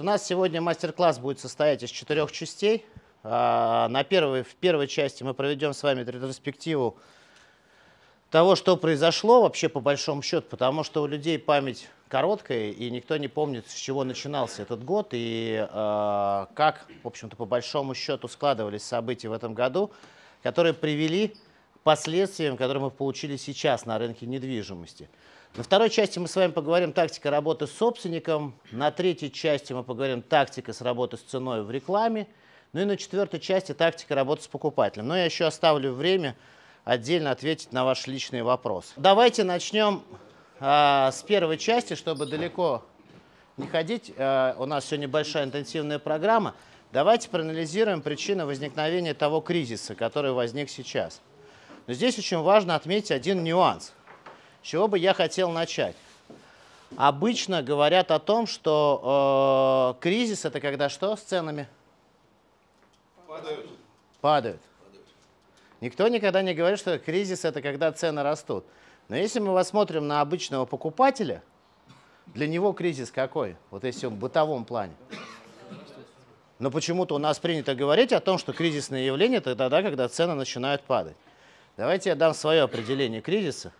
У нас сегодня мастер-класс будет состоять из четырех частей. А, на первой, в первой части мы проведем с вами ретроспективу того, что произошло вообще по большому счету, потому что у людей память короткая, и никто не помнит, с чего начинался этот год, и э, как, в общем-то, по большому счету складывались события в этом году, которые привели к последствиям, которые мы получили сейчас на рынке недвижимости. На второй части мы с вами поговорим тактика работы с собственником, на третьей части мы поговорим тактика с работы с ценой в рекламе, ну и на четвертой части тактика работы с покупателем. Но я еще оставлю время отдельно ответить на ваши личные вопросы. Давайте начнем э, с первой части, чтобы далеко не ходить. Э, у нас сегодня большая интенсивная программа. Давайте проанализируем причины возникновения того кризиса, который возник сейчас. Но здесь очень важно отметить один нюанс – с чего бы я хотел начать? Обычно говорят о том, что э, кризис это когда что с ценами? Падают. Падают. Никто никогда не говорит, что кризис это когда цены растут. Но если мы посмотрим на обычного покупателя, для него кризис какой? Вот если в бытовом плане. Но почему-то у нас принято говорить о том, что кризисное явление это тогда, когда цены начинают падать. Давайте я дам свое определение кризиса.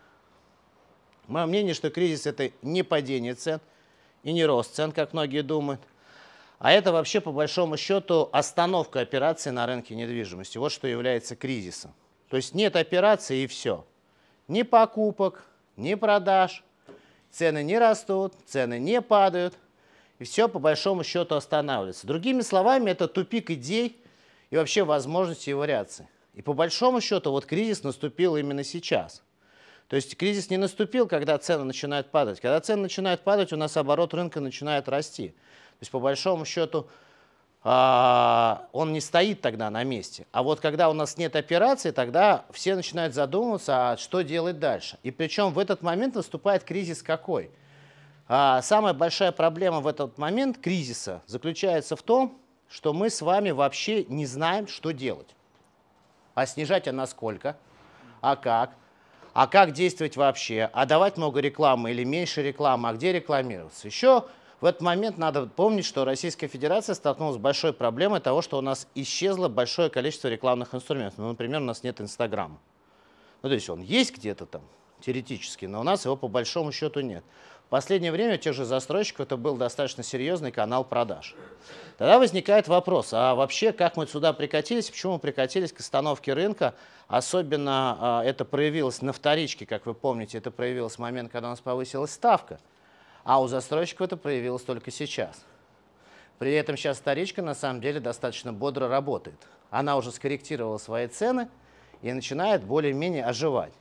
Мое мнение, что кризис – это не падение цен и не рост цен, как многие думают, а это вообще, по большому счету, остановка операций на рынке недвижимости. Вот что является кризисом. То есть нет операции и все. Ни покупок, ни продаж, цены не растут, цены не падают, и все по большому счету останавливается. Другими словами, это тупик идей и вообще возможности и вариации. И по большому счету вот кризис наступил именно сейчас – то есть кризис не наступил, когда цены начинают падать. Когда цены начинают падать, у нас оборот рынка начинает расти. То есть по большому счету а, он не стоит тогда на месте. А вот когда у нас нет операции, тогда все начинают задумываться, а что делать дальше. И причем в этот момент наступает кризис какой? А, самая большая проблема в этот момент кризиса заключается в том, что мы с вами вообще не знаем, что делать. А снижать, а насколько? А как? а как действовать вообще, а давать много рекламы или меньше рекламы, а где рекламироваться. Еще в этот момент надо помнить, что Российская Федерация столкнулась с большой проблемой того, что у нас исчезло большое количество рекламных инструментов. Ну, например, у нас нет Инстаграма. Ну, то есть он есть где-то там, теоретически, но у нас его по большому счету нет последнее время у тех же застройщиков это был достаточно серьезный канал продаж. Тогда возникает вопрос, а вообще как мы сюда прикатились, почему мы прикатились к остановке рынка, особенно а, это проявилось на вторичке, как вы помните, это проявилось в момент, когда у нас повысилась ставка, а у застройщиков это проявилось только сейчас. При этом сейчас вторичка на самом деле достаточно бодро работает. Она уже скорректировала свои цены и начинает более-менее оживать.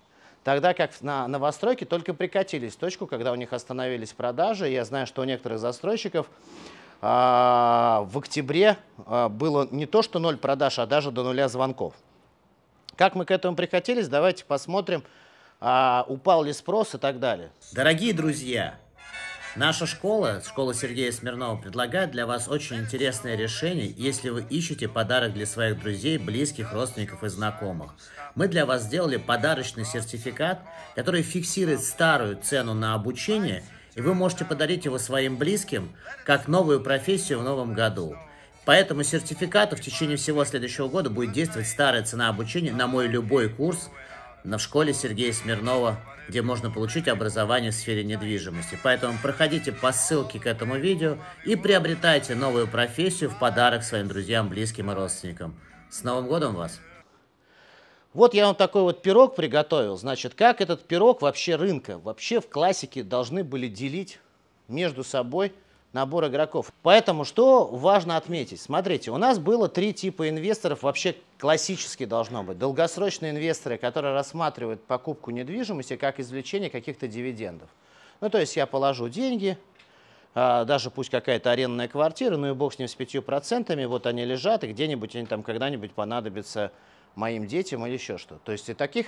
Тогда как на новостройке только прикатились точку, когда у них остановились продажи. Я знаю, что у некоторых застройщиков а, в октябре а, было не то что ноль продаж, а даже до нуля звонков. Как мы к этому прикатились, давайте посмотрим, а, упал ли спрос и так далее. Дорогие друзья, Наша школа, школа Сергея Смирнова, предлагает для вас очень интересное решение, если вы ищете подарок для своих друзей, близких, родственников и знакомых. Мы для вас сделали подарочный сертификат, который фиксирует старую цену на обучение, и вы можете подарить его своим близким как новую профессию в новом году. Поэтому сертификату в течение всего следующего года будет действовать старая цена обучения на мой любой курс – но в школе Сергея Смирнова, где можно получить образование в сфере недвижимости. Поэтому проходите по ссылке к этому видео и приобретайте новую профессию в подарок своим друзьям, близким и родственникам. С Новым годом вас! Вот я вам такой вот пирог приготовил. Значит, как этот пирог вообще рынка, вообще в классике должны были делить между собой – набор игроков. Поэтому что важно отметить? Смотрите, у нас было три типа инвесторов, вообще классически должно быть. Долгосрочные инвесторы, которые рассматривают покупку недвижимости как извлечение каких-то дивидендов. Ну, то есть я положу деньги, а, даже пусть какая-то арендная квартира, ну и бог с ним с 5%, вот они лежат, и где-нибудь они там когда-нибудь понадобятся моим детям или еще что. То есть и таких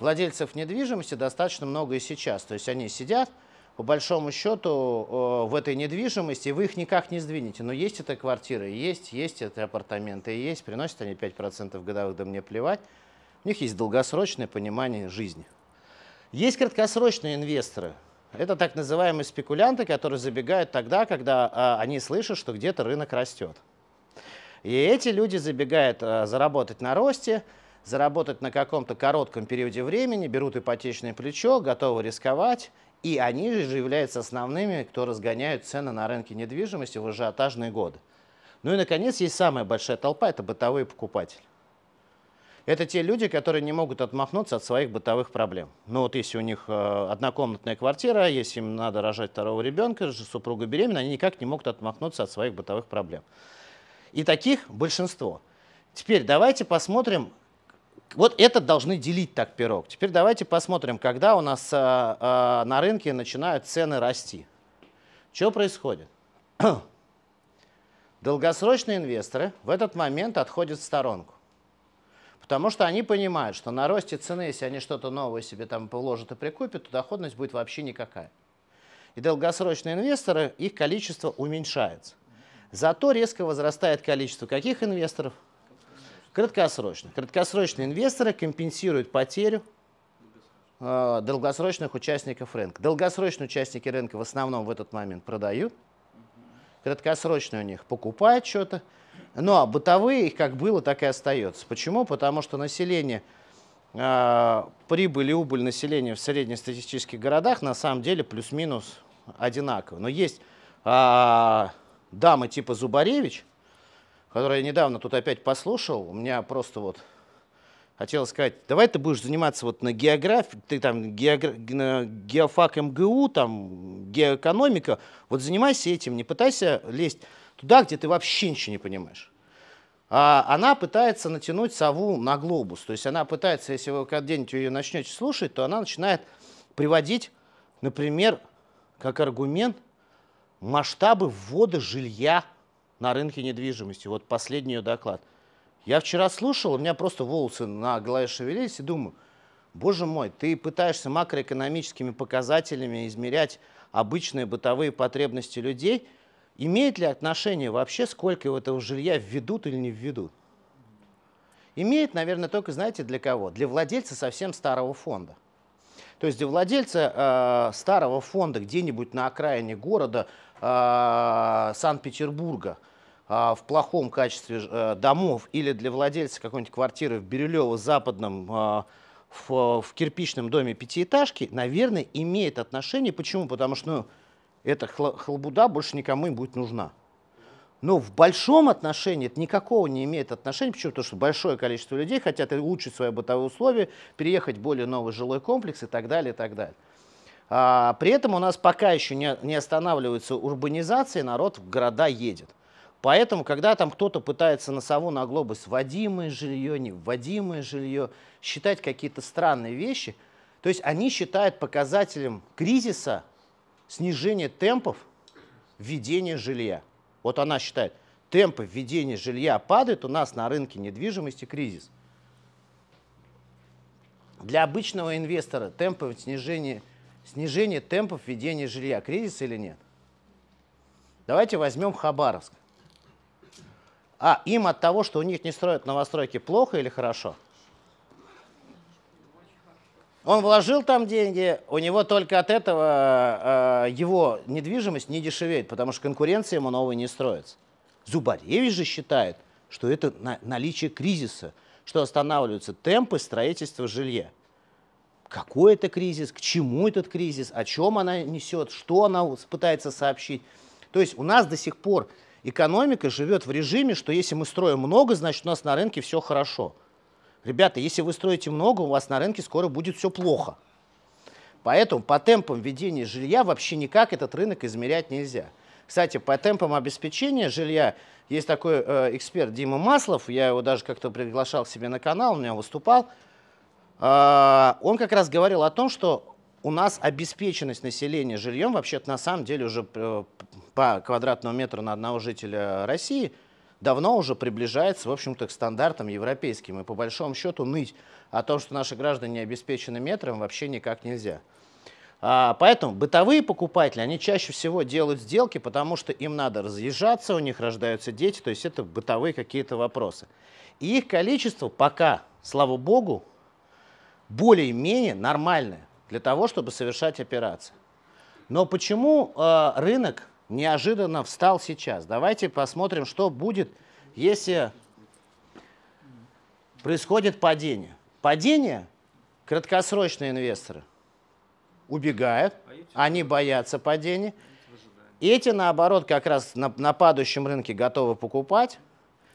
владельцев недвижимости достаточно много и сейчас. То есть они сидят, по большому счету э, в этой недвижимости вы их никак не сдвинете. Но есть это квартиры, есть, есть это апартаменты, и есть, приносят они 5% годовых, да мне плевать. У них есть долгосрочное понимание жизни. Есть краткосрочные инвесторы. Это так называемые спекулянты, которые забегают тогда, когда э, они слышат, что где-то рынок растет. И эти люди забегают э, заработать на росте, заработать на каком-то коротком периоде времени, берут ипотечное плечо, готовы рисковать и они же являются основными, кто разгоняют цены на рынке недвижимости в ажиотажные годы. Ну и, наконец, есть самая большая толпа – это бытовые покупатели. Это те люди, которые не могут отмахнуться от своих бытовых проблем. Ну вот если у них э, однокомнатная квартира, если им надо рожать второго ребенка, супруга беременна, они никак не могут отмахнуться от своих бытовых проблем. И таких большинство. Теперь давайте посмотрим, вот это должны делить так пирог. Теперь давайте посмотрим, когда у нас э, э, на рынке начинают цены расти. Что происходит? Долгосрочные инвесторы в этот момент отходят в сторонку. Потому что они понимают, что на росте цены, если они что-то новое себе там положат и прикупят, то доходность будет вообще никакая. И долгосрочные инвесторы, их количество уменьшается. Зато резко возрастает количество каких инвесторов? Краткосрочно. Краткосрочные инвесторы компенсируют потерю э, долгосрочных участников рынка. Долгосрочные участники рынка в основном в этот момент продают, краткосрочные у них покупают что-то, ну а бытовые их как было, так и остается. Почему? Потому что население, э, прибыль и убыль населения в среднестатистических городах на самом деле плюс-минус одинаково. Но есть э, дамы типа Зубаревич – которое я недавно тут опять послушал. У меня просто вот хотел сказать, давай ты будешь заниматься вот на географии, ты там географ, геофак МГУ, там геоэкономика, вот занимайся этим, не пытайся лезть туда, где ты вообще ничего не понимаешь. А она пытается натянуть сову на глобус. То есть она пытается, если вы когда-нибудь ее начнете слушать, то она начинает приводить, например, как аргумент масштабы ввода жилья на рынке недвижимости. Вот последний ее доклад. Я вчера слушал, у меня просто волосы на голове шевелились и думаю, боже мой, ты пытаешься макроэкономическими показателями измерять обычные бытовые потребности людей. Имеет ли отношение вообще, сколько этого жилья введут или не введут? Имеет, наверное, только, знаете, для кого? Для владельца совсем старого фонда. То есть для владельца э, старого фонда где-нибудь на окраине города э, Санкт-Петербурга – а, в плохом качестве э, домов или для владельца какой-нибудь квартиры в Бирюлево-Западном в, а, в кирпичном доме пятиэтажки, наверное, имеет отношение. Почему? Потому что ну, эта хлобуда больше никому не будет нужна. Но в большом отношении это никакого не имеет отношения. Почему? Потому что большое количество людей хотят улучшить свои бытовые условия, переехать в более новый жилой комплекс и так далее, и так далее. А, при этом у нас пока еще не, не останавливается урбанизация, народ в города едет. Поэтому, когда там кто-то пытается на сову, на глобус вводимое жилье, невводимое жилье, считать какие-то странные вещи, то есть они считают показателем кризиса снижение темпов введения жилья. Вот она считает, темпы введения жилья падают, у нас на рынке недвижимости кризис. Для обычного инвестора темпы снижения, снижение темпов введения жилья кризис или нет? Давайте возьмем Хабаровск. А, им от того, что у них не строят новостройки, плохо или хорошо? Он вложил там деньги, у него только от этого э, его недвижимость не дешевеет, потому что конкуренция ему новой не строится. Зубаревич же считает, что это на, наличие кризиса, что останавливаются темпы строительства жилья. Какой это кризис, к чему этот кризис, о чем она несет, что она пытается сообщить. То есть у нас до сих пор экономика живет в режиме, что если мы строим много, значит у нас на рынке все хорошо. Ребята, если вы строите много, у вас на рынке скоро будет все плохо. Поэтому по темпам ведения жилья вообще никак этот рынок измерять нельзя. Кстати, по темпам обеспечения жилья есть такой э, эксперт Дима Маслов, я его даже как-то приглашал к себе на канал, у меня выступал. Э, он как раз говорил о том, что у нас обеспеченность населения жильем вообще-то на самом деле уже э, по квадратному метру на одного жителя России давно уже приближается, в общем-то, к стандартам европейским. И по большому счету ныть о том, что наши граждане обеспечены метром, вообще никак нельзя. А, поэтому бытовые покупатели, они чаще всего делают сделки, потому что им надо разъезжаться, у них рождаются дети, то есть это бытовые какие-то вопросы. И их количество пока, слава богу, более-менее нормальное для того, чтобы совершать операции. Но почему э, рынок неожиданно встал сейчас? Давайте посмотрим, что будет, если происходит падение. Падение краткосрочные инвесторы убегают, а они боятся падения. Эти, наоборот, как раз на, на падающем рынке готовы покупать.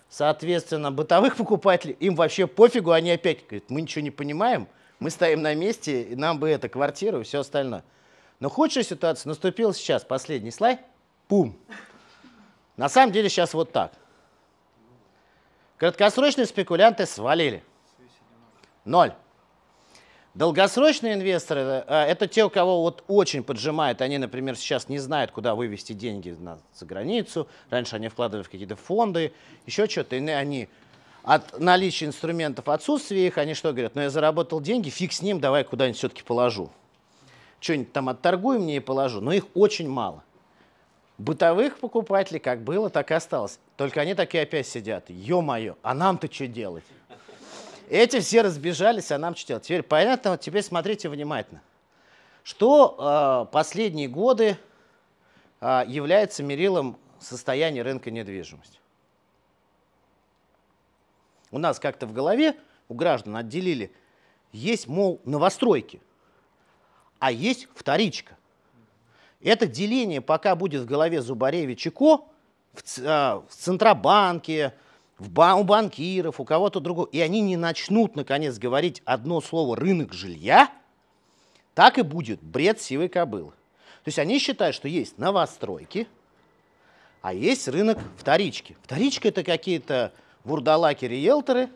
Соответственно, бытовых покупателей им вообще пофигу, они опять говорят, мы ничего не понимаем – мы стоим на месте, и нам бы эта квартира и все остальное. Но худшая ситуация наступила сейчас, последний слайд, пум. На самом деле сейчас вот так. Краткосрочные спекулянты свалили. Ноль. Долгосрочные инвесторы э, – это те, у кого вот очень поджимает. Они, например, сейчас не знают, куда вывести деньги на, за границу. Раньше они вкладывали в какие-то фонды, еще что-то. И они от наличия инструментов, отсутствия их, они что говорят? Ну, я заработал деньги, фиг с ним, давай куда-нибудь все-таки положу. Что-нибудь там отторгую мне и положу. Но их очень мало. Бытовых покупателей как было, так и осталось. Только они такие опять сидят. Ё-моё, а нам-то что делать? Эти все разбежались, а нам что делать? Теперь понятно, вот теперь смотрите внимательно. Что э, последние годы э, является мерилом состояния рынка недвижимости? у нас как-то в голове у граждан отделили, есть, мол, новостройки, а есть вторичка. Это деление пока будет в голове Зубаревич и Ко, в, а, в Центробанке, в бан, у банкиров, у кого-то другого, и они не начнут, наконец, говорить одно слово «рынок жилья», так и будет бред сивой кобылы. То есть они считают, что есть новостройки, а есть рынок вторички. Вторичка – это какие-то вурдалаки-риэлторы,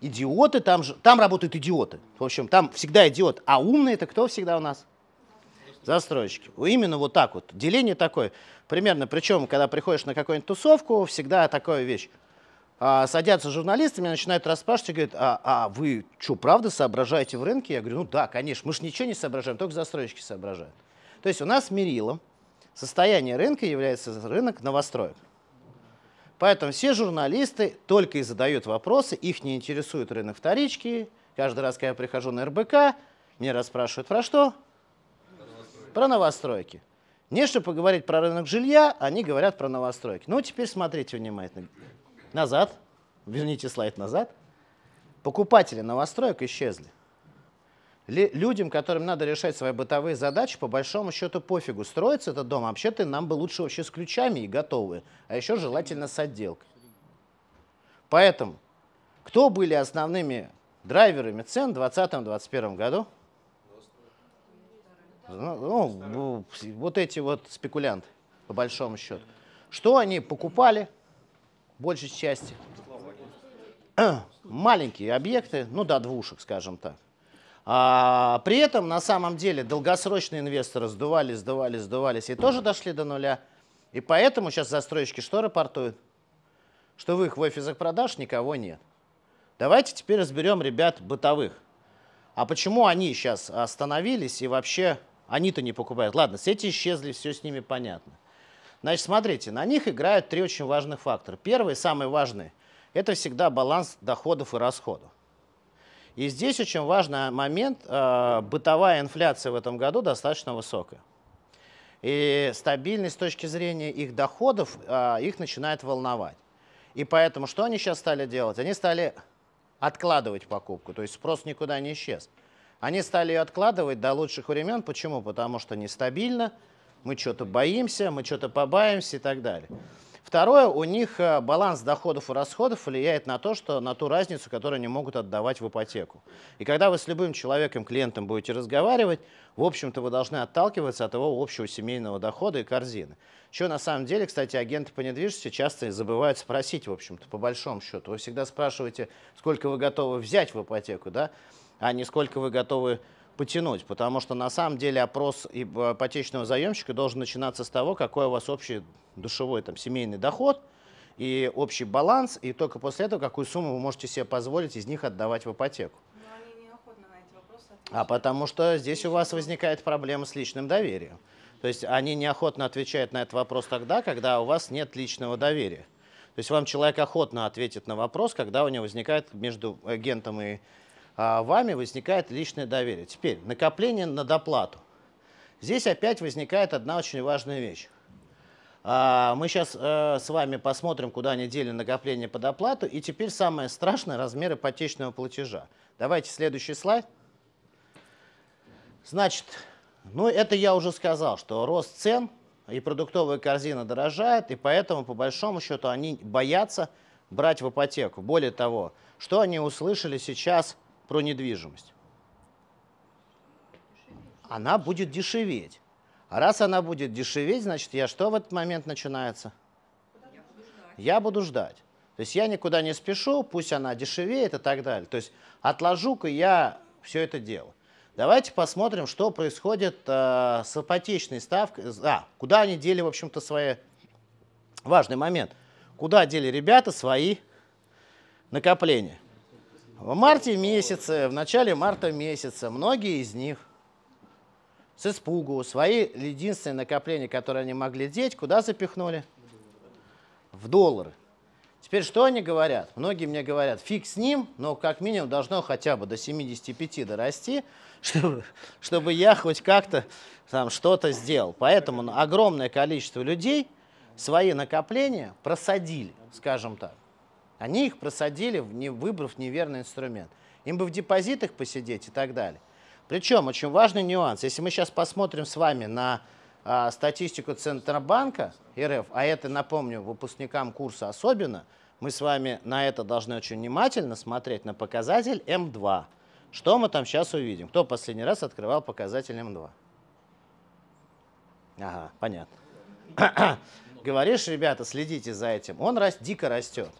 идиоты, там, же, там работают идиоты. В общем, там всегда идиот. А умные это кто всегда у нас? Застройщики. Именно вот так вот. Деление такое. Примерно, причем, когда приходишь на какую-нибудь тусовку, всегда такая вещь. А, садятся журналисты, меня начинают расспрашивать и говорят, а, а вы что, правда соображаете в рынке? Я говорю, ну да, конечно, мы же ничего не соображаем, только застройщики соображают. То есть у нас мерилом состояние рынка является рынок новостроек. Поэтому все журналисты только и задают вопросы, их не интересует рынок вторички. Каждый раз, когда я прихожу на РБК, меня расспрашивают про что? Про новостройки. Не чтобы поговорить про рынок жилья, они говорят про новостройки. Ну, теперь смотрите внимательно. Назад. Верните слайд назад. Покупатели новостроек исчезли людям, которым надо решать свои бытовые задачи, по большому счету пофигу, строится этот дом, а вообще-то нам бы лучше вообще с ключами и готовы, а еще желательно с отделкой. Поэтому, кто были основными драйверами цен в 2020-2021 году? Ну, вот эти вот спекулянты, по большому счету. Что они покупали, большей части? Маленькие объекты, ну, до двушек, скажем так. А, при этом на самом деле долгосрочные инвесторы сдували, сдували, сдувались и тоже дошли до нуля. И поэтому сейчас застройщики что рапортуют? Что в их в офисах продаж никого нет. Давайте теперь разберем ребят бытовых. А почему они сейчас остановились и вообще они-то не покупают? Ладно, сети исчезли, все с ними понятно. Значит, смотрите, на них играют три очень важных фактора. Первый, самый важный, это всегда баланс доходов и расходов. И здесь очень важный момент, э, бытовая инфляция в этом году достаточно высокая. И стабильность с точки зрения их доходов э, их начинает волновать. И поэтому что они сейчас стали делать? Они стали откладывать покупку, то есть спрос никуда не исчез. Они стали ее откладывать до лучших времен. Почему? Потому что нестабильно, мы что-то боимся, мы что-то побаимся и так далее. Второе, у них э, баланс доходов и расходов влияет на то, что на ту разницу, которую они могут отдавать в ипотеку. И когда вы с любым человеком, клиентом будете разговаривать, в общем-то вы должны отталкиваться от его общего семейного дохода и корзины. Что на самом деле, кстати, агенты по недвижимости часто забывают спросить, в общем-то, по большому счету. Вы всегда спрашиваете, сколько вы готовы взять в ипотеку, да, а не сколько вы готовы потянуть, потому что на самом деле опрос э, ипотечного заемщика должен начинаться с того, какой у вас общий душевой там, семейный доход и общий баланс, и только после этого какую сумму вы можете себе позволить из них отдавать в ипотеку. Ну, а потому что здесь у вас возникает проблема с личным доверием. То есть они неохотно отвечают на этот вопрос тогда, когда у вас нет личного доверия. То есть вам человек охотно ответит на вопрос, когда у него возникает между агентом и а вами возникает личное доверие. Теперь накопление на доплату. Здесь опять возникает одна очень важная вещь. А, мы сейчас э, с вами посмотрим, куда они дели накопление под оплату. И теперь самое страшное – размер ипотечного платежа. Давайте следующий слайд. Значит, ну это я уже сказал, что рост цен и продуктовая корзина дорожает, и поэтому, по большому счету, они боятся брать в ипотеку. Более того, что они услышали сейчас – про недвижимость? Она будет дешеветь. А раз она будет дешеветь, значит, я что в этот момент начинается? Я буду ждать. То есть я никуда не спешу, пусть она дешевеет и так далее. То есть отложу-ка я все это дело. Давайте посмотрим, что происходит э, с ипотечной ставкой. А, куда они дели, в общем-то, свои... Важный момент. Куда дели ребята свои накопления? В марте месяце, в начале марта месяца многие из них с испугу свои единственные накопления, которые они могли деть, куда запихнули? В доллары. Теперь что они говорят? Многие мне говорят, фиг с ним, но как минимум должно хотя бы до 75 дорасти, чтобы, чтобы я хоть как-то там что-то сделал. Поэтому огромное количество людей свои накопления просадили, скажем так. Они их просадили, не выбрав неверный инструмент. Им бы в депозитах посидеть и так далее. Причем очень важный нюанс. Если мы сейчас посмотрим с вами на а, статистику Центробанка РФ, а это, напомню, выпускникам курса особенно, мы с вами на это должны очень внимательно смотреть, на показатель М2. Что мы там сейчас увидим? Кто последний раз открывал показатель М2? Ага, понятно. Говоришь, ребята, следите за этим. Он рас, дико растет.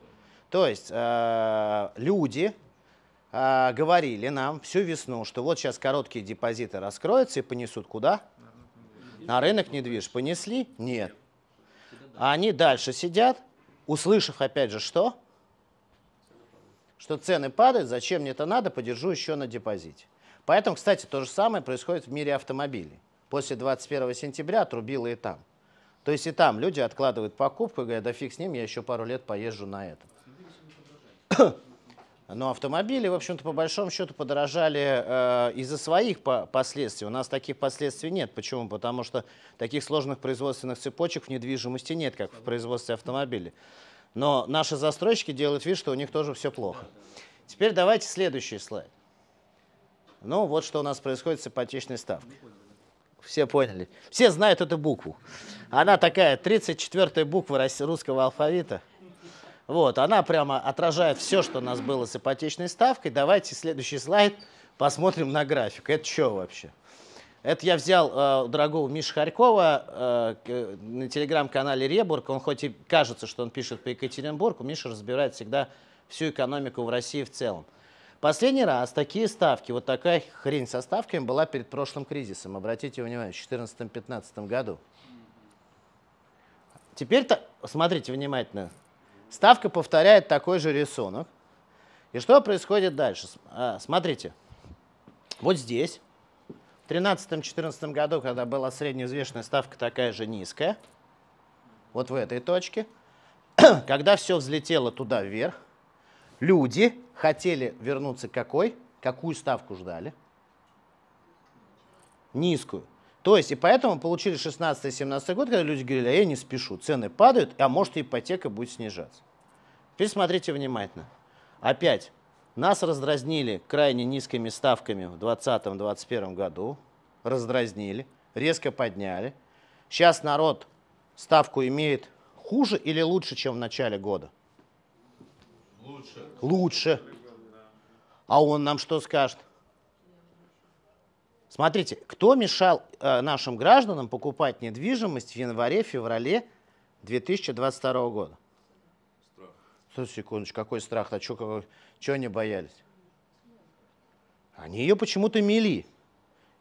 То есть э, люди э, говорили нам всю весну, что вот сейчас короткие депозиты раскроются и понесут куда? На рынок недвиж. Понесли? Нет. А они дальше сидят, услышав опять же что? Что цены падают, зачем мне это надо, подержу еще на депозите. Поэтому, кстати, то же самое происходит в мире автомобилей. После 21 сентября отрубило и там. То есть и там люди откладывают покупку и говорят, да фиг с ним, я еще пару лет поезжу на этом. Но автомобили, в общем-то, по большому счету подорожали э, из-за своих по последствий. У нас таких последствий нет. Почему? Потому что таких сложных производственных цепочек в недвижимости нет, как в производстве автомобилей. Но наши застройщики делают вид, что у них тоже все плохо. Теперь давайте следующий слайд. Ну, вот что у нас происходит с ипотечной ставкой. Все поняли. Все знают эту букву. Она такая, 34-я буква русского алфавита. Вот, она прямо отражает все, что у нас было с ипотечной ставкой. Давайте следующий слайд посмотрим на график. Это что вообще? Это я взял э, у дорогого Миши Харькова э, на телеграм-канале Ребург. Он хоть и кажется, что он пишет по Екатеринбургу, Миша разбирает всегда всю экономику в России в целом. Последний раз такие ставки, вот такая хрень со ставками была перед прошлым кризисом. Обратите внимание, в 2014-2015 году. Теперь-то, смотрите внимательно, Ставка повторяет такой же рисунок. И что происходит дальше? А, смотрите, вот здесь, в 2013-2014 году, когда была среднеизвешенная ставка такая же низкая, вот в этой точке, когда все взлетело туда вверх, люди хотели вернуться какой? Какую ставку ждали? Низкую. То есть, и поэтому получили 16-17 год, когда люди говорили, а я не спешу, цены падают, а может ипотека будет снижаться. Теперь смотрите внимательно. Опять, нас раздразнили крайне низкими ставками в 2020-2021 году, раздразнили, резко подняли. Сейчас народ ставку имеет хуже или лучше, чем в начале года? Лучше. Лучше. А он нам что скажет? Смотрите, кто мешал э, нашим гражданам покупать недвижимость в январе-феврале 2022 года? Страх. секундочку, какой страх? А чего они боялись? Они ее почему-то мели.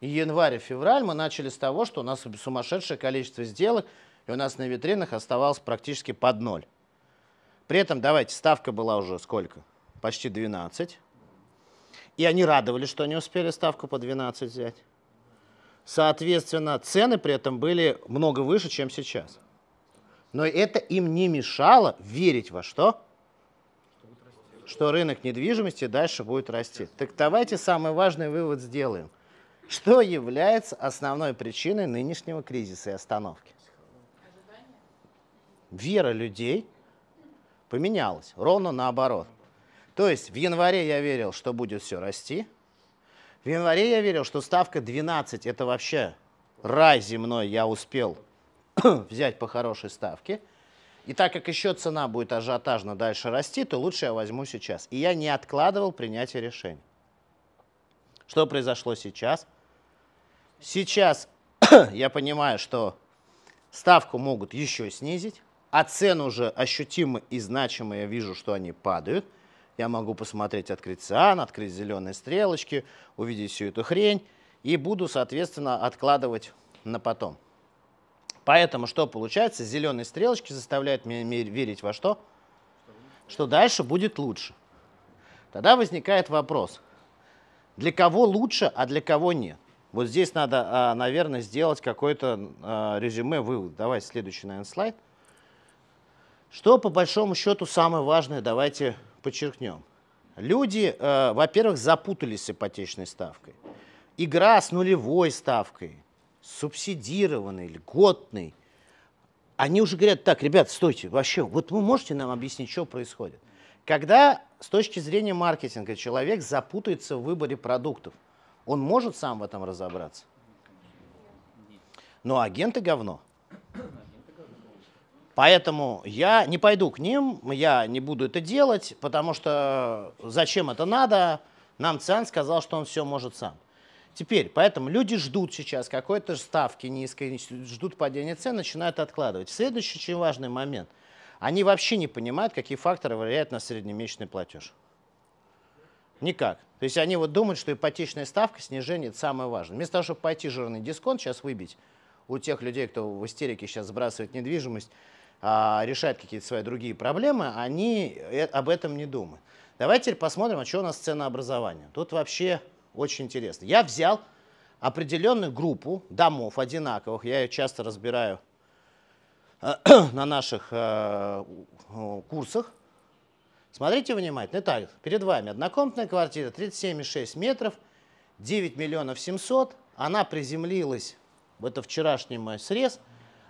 И январь февраль мы начали с того, что у нас сумасшедшее количество сделок, и у нас на витринах оставалось практически под ноль. При этом, давайте, ставка была уже сколько? Почти 12. И они радовались, что они успели ставку по 12 взять. Соответственно, цены при этом были много выше, чем сейчас. Но это им не мешало верить во что? Что рынок недвижимости дальше будет расти. Так давайте самый важный вывод сделаем. Что является основной причиной нынешнего кризиса и остановки? Вера людей поменялась, ровно наоборот. То есть в январе я верил, что будет все расти. В январе я верил, что ставка 12 – это вообще рай земной я успел взять по хорошей ставке. И так как еще цена будет ажиотажно дальше расти, то лучше я возьму сейчас. И я не откладывал принятие решений. Что произошло сейчас? Сейчас я понимаю, что ставку могут еще снизить, а цены уже ощутимы и значимо я вижу, что они падают – я могу посмотреть, открыть циан, открыть зеленые стрелочки, увидеть всю эту хрень и буду, соответственно, откладывать на потом. Поэтому что получается? Зеленые стрелочки заставляют меня верить во что? Что дальше будет лучше. Тогда возникает вопрос, для кого лучше, а для кого нет? Вот здесь надо, а, наверное, сделать какое-то а, резюме, вывод. давай следующий, наверное, слайд. Что, по большому счету, самое важное, давайте подчеркнем. Люди, э, во-первых, запутались с ипотечной ставкой. Игра с нулевой ставкой, субсидированной, льготной. Они уже говорят, так, ребят, стойте, вообще, вот вы можете нам объяснить, что происходит? Когда с точки зрения маркетинга человек запутается в выборе продуктов, он может сам в этом разобраться? Но агенты говно. Поэтому я не пойду к ним, я не буду это делать, потому что зачем это надо? Нам Циан сказал, что он все может сам. Теперь, поэтому люди ждут сейчас какой-то ставки низкой, ждут падения цен, начинают откладывать. Следующий очень важный момент. Они вообще не понимают, какие факторы влияют на среднемесячный платеж. Никак. То есть они вот думают, что ипотечная ставка, снижение – это самое важное. Вместо того, чтобы пойти жирный дисконт сейчас выбить, у тех людей, кто в истерике сейчас сбрасывает недвижимость, а, решают какие-то свои другие проблемы, они э, об этом не думают. Давайте теперь посмотрим, а что у нас ценообразование. Тут вообще очень интересно. Я взял определенную группу домов одинаковых, я ее часто разбираю на наших э, курсах. Смотрите внимательно. Итак, перед вами однокомнатная квартира, 37,6 метров, 9 миллионов 700. Она приземлилась, это вчерашний мой срез,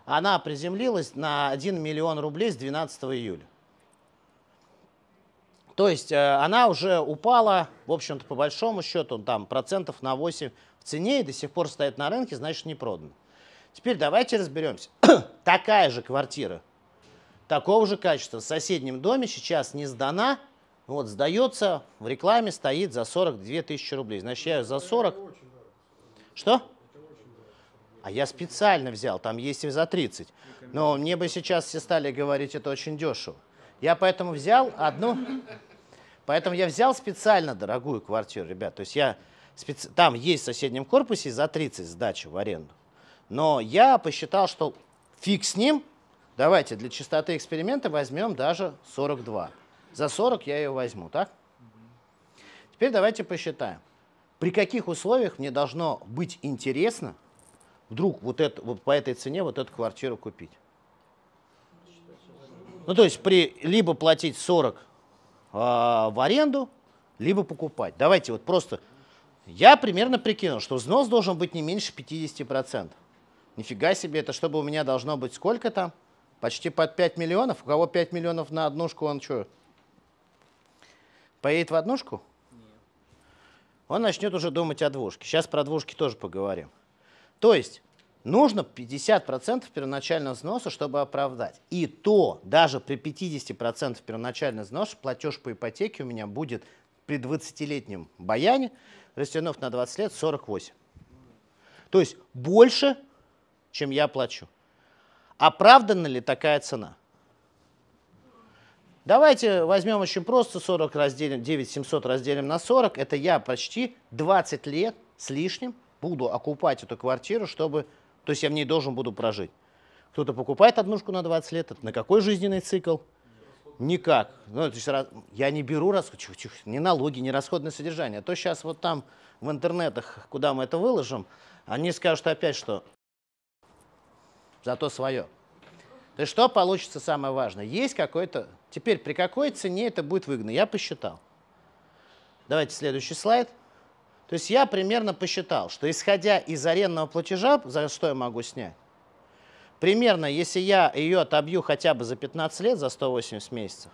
она приземлилась на 1 миллион рублей с 12 июля. То есть э, она уже упала, в общем-то, по большому счету, там процентов на 8 в цене и до сих пор стоит на рынке, значит, не продана. Теперь давайте разберемся. Такая же квартира, такого же качества в соседнем доме сейчас не сдана, вот сдается, в рекламе стоит за 42 тысячи рублей. Значит, я за 40... Что? А я специально взял, там есть и за 30. Но мне бы сейчас все стали говорить, это очень дешево. Я поэтому взял одну... Поэтому я взял специально дорогую квартиру, ребят. То есть я специ... там есть в соседнем корпусе за 30 сдачу в аренду. Но я посчитал, что фиг с ним. Давайте для чистоты эксперимента возьмем даже 42. За 40 я ее возьму, так? Теперь давайте посчитаем. При каких условиях мне должно быть интересно – вдруг вот, это, вот по этой цене вот эту квартиру купить. Ну, то есть при, либо платить 40 э, а, в аренду, либо покупать. Давайте вот просто, я примерно прикинул, что взнос должен быть не меньше 50%. Нифига себе, это чтобы у меня должно быть сколько там? Почти под 5 миллионов. У кого 5 миллионов на однушку, он что, поедет в однушку? Нет. Он начнет уже думать о двушке. Сейчас про двушки тоже поговорим. То есть нужно 50% первоначального взноса, чтобы оправдать. И то, даже при 50% первоначального взноса, платеж по ипотеке у меня будет при 20-летнем баяне, растянув на 20 лет, 48. То есть больше, чем я плачу. Оправдана ли такая цена? Давайте возьмем очень просто 40 разделим, 9700 разделим на 40. Это я почти 20 лет с лишним буду окупать эту квартиру, чтобы... То есть я в ней должен буду прожить. Кто-то покупает однушку на 20 лет, это на какой жизненный цикл? Никак. Ну, то есть, раз, я не беру расход, чух, чух, ни налоги, ни расходное содержание. А то сейчас вот там в интернетах, куда мы это выложим, они скажут опять, что зато свое. То есть что получится самое важное? Есть какой-то... Теперь при какой цене это будет выгодно? Я посчитал. Давайте следующий слайд. То есть я примерно посчитал, что исходя из арендного платежа, за что я могу снять, примерно, если я ее отобью хотя бы за 15 лет, за 180 месяцев,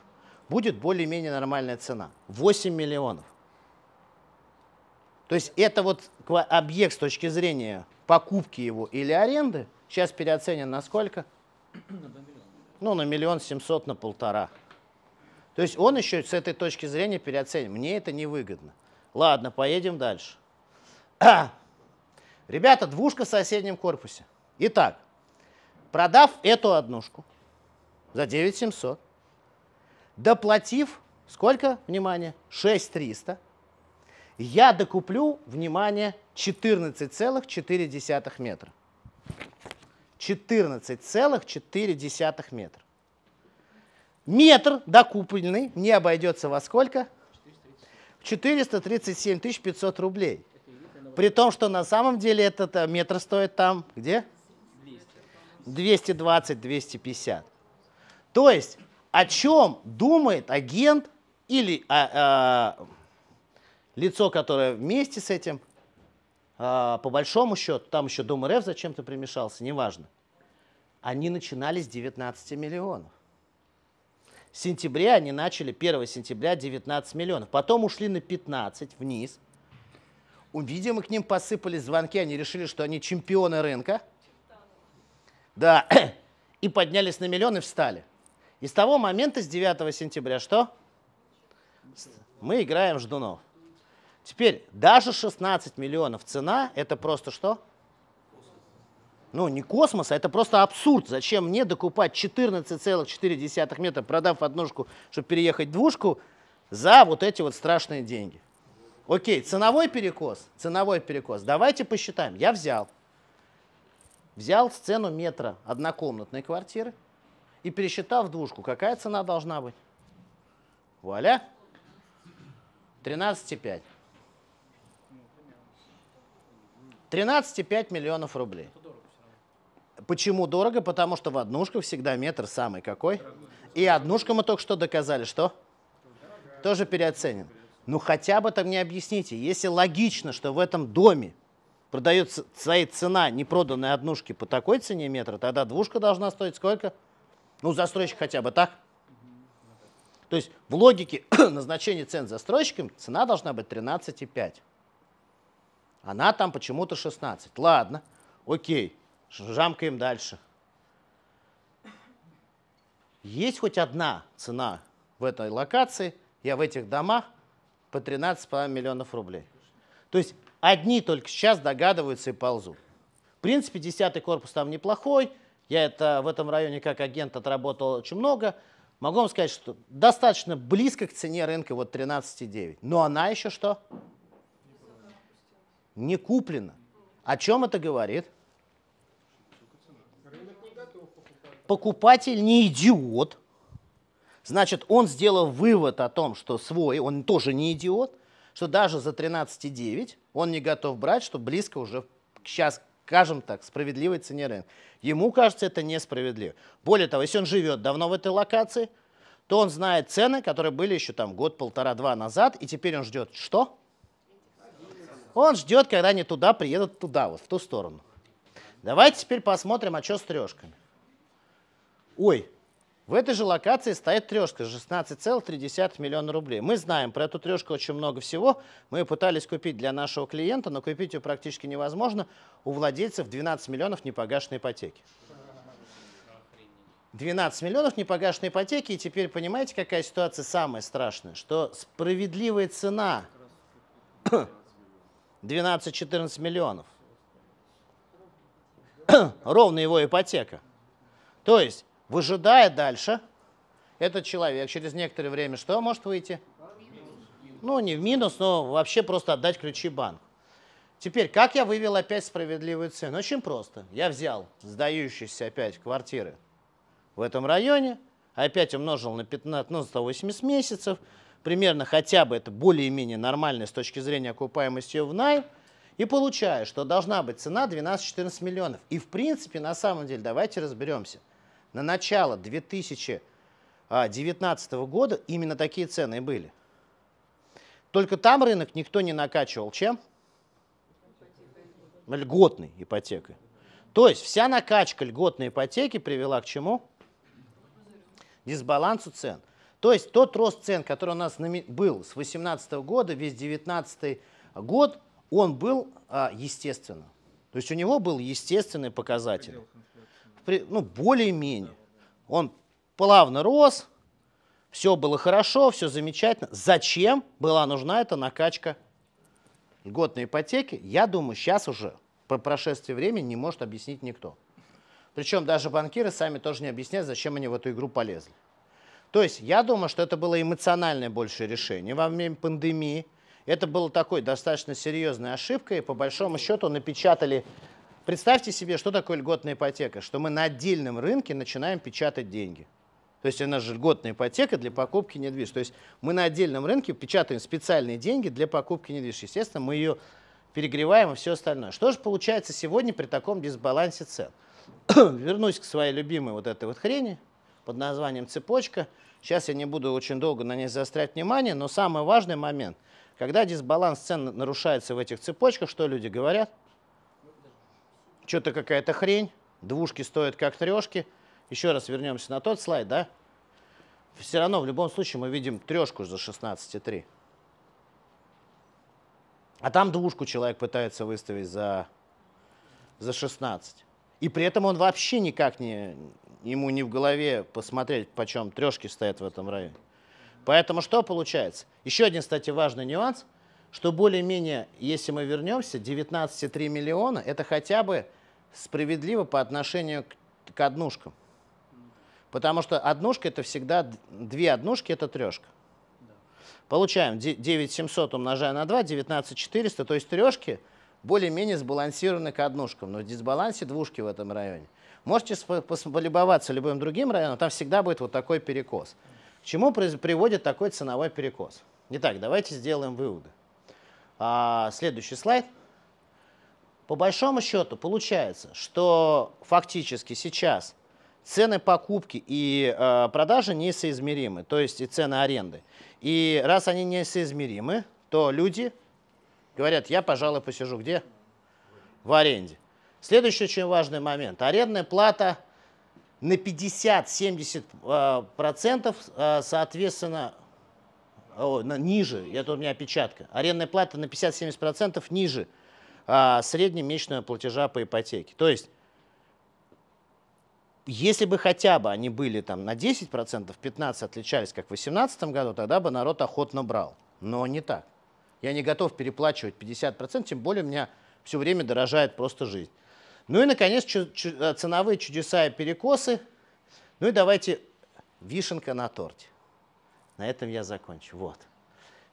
будет более-менее нормальная цена. 8 миллионов. То есть это вот объект с точки зрения покупки его или аренды, сейчас переоценен на сколько? Ну, на миллион семьсот, на полтора. То есть он еще с этой точки зрения переоценен. Мне это невыгодно. Ладно, поедем дальше. Ребята, двушка в соседнем корпусе. Итак, продав эту однушку за 9700, доплатив сколько, внимание, 6300, я докуплю, внимание, 14,4 метра. 14,4 метра. Метр докупленный не обойдется во сколько? 437 500 рублей. При том, что на самом деле этот э, метр стоит там где? 220-250. То есть о чем думает агент или а, а, лицо, которое вместе с этим, а, по большому счету, там еще Дом РФ зачем-то примешался, неважно. Они начинали с 19 миллионов сентября они начали 1 сентября 19 миллионов. Потом ушли на 15 вниз. Видимо, к ним посыпались звонки, они решили, что они чемпионы рынка. Да, и поднялись на миллионы встали. И с того момента, с 9 сентября, что? Мы играем в ждунов. Теперь даже 16 миллионов цена, это просто что? ну, не космоса, это просто абсурд. Зачем мне докупать 14,4 метра, продав однушку, чтобы переехать двушку, за вот эти вот страшные деньги? Окей, ценовой перекос, ценовой перекос. Давайте посчитаем. Я взял, взял цену метра однокомнатной квартиры и пересчитал в двушку, какая цена должна быть. Вуаля, 13,5. 13,5 миллионов рублей. Почему дорого? Потому что в однушках всегда метр самый какой. И однушка мы только что доказали, что? Тоже переоценен. Ну хотя бы там не объясните. Если логично, что в этом доме продается своя цена непроданной однушки по такой цене метра, тогда двушка должна стоить сколько? Ну, застройщик хотя бы так. То есть в логике назначения цен застройщикам цена должна быть 13,5. Она там почему-то 16. Ладно, окей жамкаем дальше. Есть хоть одна цена в этой локации, я в этих домах, по 13,5 миллионов рублей. То есть одни только сейчас догадываются и ползут. В принципе, 10 корпус там неплохой, я это в этом районе как агент отработал очень много. Могу вам сказать, что достаточно близко к цене рынка вот 13,9. Но она еще что? Не куплена. О чем это говорит? покупатель не идиот, значит, он сделал вывод о том, что свой, он тоже не идиот, что даже за 13,9 он не готов брать, что близко уже сейчас, скажем так, справедливой цене рынка. Ему кажется это несправедливо. Более того, если он живет давно в этой локации, то он знает цены, которые были еще там год-полтора-два назад, и теперь он ждет что? Он ждет, когда они туда приедут, туда, вот в ту сторону. Давайте теперь посмотрим, а что с трешками. Ой, в этой же локации стоит трешка 16,3 миллиона рублей. Мы знаем про эту трешку очень много всего. Мы ее пытались купить для нашего клиента, но купить ее практически невозможно. У владельцев 12 миллионов непогашенной ипотеки. 12 миллионов непогашенной ипотеки. И теперь понимаете, какая ситуация самая страшная? Что справедливая цена 12-14 миллионов. Ровно его ипотека. То есть Выжидая дальше, этот человек через некоторое время что может выйти? Ну, не в минус, но вообще просто отдать ключи банку. Теперь, как я вывел опять справедливую цену? Очень просто. Я взял сдающиеся опять квартиры в этом районе, опять умножил на 15, ну, 180 месяцев, примерно хотя бы это более-менее нормально с точки зрения окупаемости в найм, и получаю, что должна быть цена 12-14 миллионов. И в принципе, на самом деле, давайте разберемся – на начало 2019 а, года именно такие цены и были. Только там рынок никто не накачивал чем? Льготной ипотекой. То есть вся накачка льготной ипотеки привела к чему? Дисбалансу цен. То есть тот рост цен, который у нас был с 2018 года, весь 2019 год, он был а, естественно. То есть у него был естественный показатель ну, более-менее. Он плавно рос, все было хорошо, все замечательно. Зачем была нужна эта накачка льготной ипотеки, я думаю, сейчас уже по прошествии времени не может объяснить никто. Причем даже банкиры сами тоже не объясняют, зачем они в эту игру полезли. То есть я думаю, что это было эмоциональное большее решение во время пандемии. Это было такой достаточно серьезной ошибкой. И по большому счету напечатали Представьте себе, что такое льготная ипотека, что мы на отдельном рынке начинаем печатать деньги. То есть у нас же льготная ипотека для покупки недвижимости. То есть мы на отдельном рынке печатаем специальные деньги для покупки недвижимости. Естественно, мы ее перегреваем и все остальное. Что же получается сегодня при таком дисбалансе цен? Вернусь к своей любимой вот этой вот хрени под названием цепочка. Сейчас я не буду очень долго на ней заострять внимание, но самый важный момент, когда дисбаланс цен нарушается в этих цепочках, что люди говорят – что-то какая-то хрень, двушки стоят как трешки. Еще раз вернемся на тот слайд, да? Все равно в любом случае мы видим трешку за 16,3. А там двушку человек пытается выставить за, за 16. И при этом он вообще никак не, ему не в голове посмотреть, почем трешки стоят в этом районе. Поэтому что получается? Еще один, кстати, важный нюанс что более-менее, если мы вернемся, 19,3 миллиона – это хотя бы справедливо по отношению к, к однушкам. Потому что однушка – это всегда две однушки – это трешка. Получаем 9700 умножая на 2, 19400, то есть трешки более-менее сбалансированы к однушкам, но в дисбалансе двушки в этом районе. Можете полюбоваться любым другим районом, там всегда будет вот такой перекос. К чему приводит такой ценовой перекос? Итак, давайте сделаем выводы а, следующий слайд, по большому счету получается, что фактически сейчас цены покупки и э, продажи несоизмеримы, то есть и цены аренды. И раз они несоизмеримы, то люди говорят, я, пожалуй, посижу где? В аренде. Следующий очень важный момент. Арендная плата на 50-70% э, э, соответственно о, на, ниже, это у меня опечатка, арендная плата на 50-70% ниже а, среднемесячного платежа по ипотеке. То есть, если бы хотя бы они были там на 10%, 15% отличались, как в 2018 году, тогда бы народ охотно брал. Но не так. Я не готов переплачивать 50%, тем более у меня все время дорожает просто жизнь. Ну и, наконец, чу- чу- э, ценовые чудеса и перекосы. Ну и давайте вишенка на торте. На этом я закончу. Вот.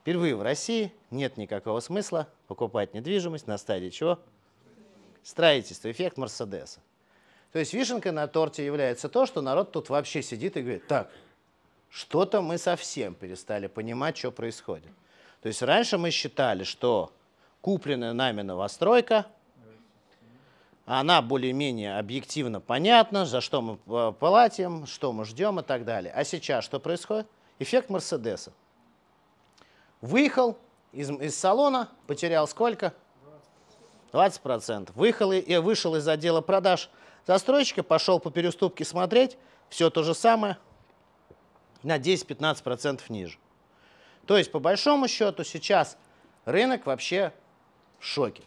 Впервые в России нет никакого смысла покупать недвижимость на стадии чего? Строительство, эффект Мерседеса. То есть вишенкой на торте является то, что народ тут вообще сидит и говорит, так, что-то мы совсем перестали понимать, что происходит. То есть раньше мы считали, что купленная нами новостройка, она более-менее объективно понятна, за что мы платим, что мы ждем и так далее. А сейчас что происходит? Эффект Мерседеса. Выехал из, из салона, потерял сколько? 20%. Выехал, и вышел из отдела продаж застройщика, пошел по переступке смотреть, все то же самое, на 10-15% ниже. То есть, по большому счету, сейчас рынок вообще в шоке.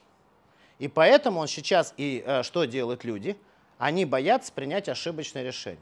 И поэтому он сейчас, и э, что делают люди? Они боятся принять ошибочное решение.